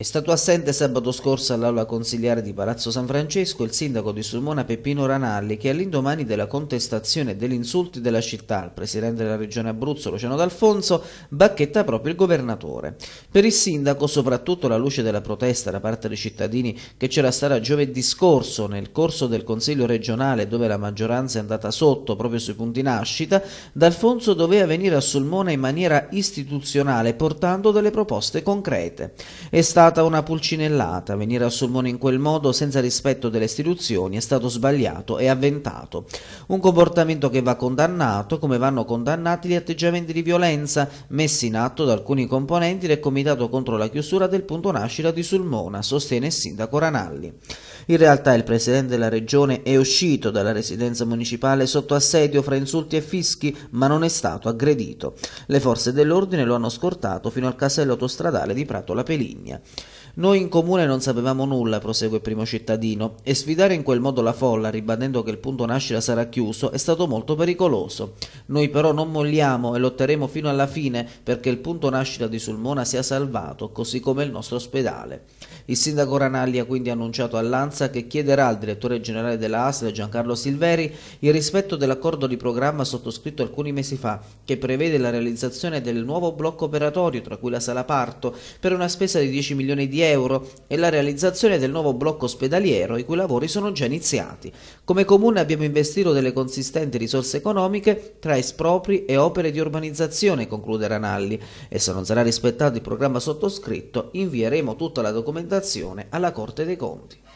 È stato assente sabato scorso all'aula consigliare di Palazzo San Francesco il sindaco di Sulmona Peppino Ranalli che all'indomani della contestazione degli insulti della città al presidente della regione Abruzzo Luciano D'Alfonso bacchetta proprio il governatore. Per il sindaco, soprattutto alla luce della protesta da parte dei cittadini che c'era stata giovedì scorso nel corso del consiglio regionale dove la maggioranza è andata sotto proprio sui punti nascita, D'Alfonso doveva venire a Sulmona in maniera istituzionale portando delle proposte concrete. È stato stata una pulcinellata, venire a Sulmone in quel modo senza rispetto delle istituzioni è stato sbagliato e avventato. Un comportamento che va condannato come vanno condannati gli atteggiamenti di violenza messi in atto da alcuni componenti del Comitato contro la chiusura del punto nascita di Sulmona, sostiene il sindaco Ranalli. In realtà il presidente della regione è uscito dalla residenza municipale sotto assedio fra insulti e fischi, ma non è stato aggredito. Le forze dell'ordine lo hanno scortato fino al casello autostradale di Prato La Peligna. Noi in comune non sapevamo nulla, prosegue il primo cittadino, e sfidare in quel modo la folla, ribadendo che il punto nascita sarà chiuso, è stato molto pericoloso. Noi però non molliamo e lotteremo fino alla fine perché il punto nascita di Sulmona sia salvato, così come il nostro ospedale. Il sindaco Ranalli ha quindi annunciato all'Anza che chiederà al direttore generale della ASL Giancarlo Silveri il rispetto dell'accordo di programma sottoscritto alcuni mesi fa, che prevede la realizzazione del nuovo blocco operatorio, tra cui la sala parto, per una spesa di 10 milioni milioni di euro e la realizzazione del nuovo blocco ospedaliero i cui lavori sono già iniziati. Come comune abbiamo investito delle consistenti risorse economiche tra espropri e opere di urbanizzazione, conclude Ranalli, e se non sarà rispettato il programma sottoscritto invieremo tutta la documentazione alla Corte dei Conti.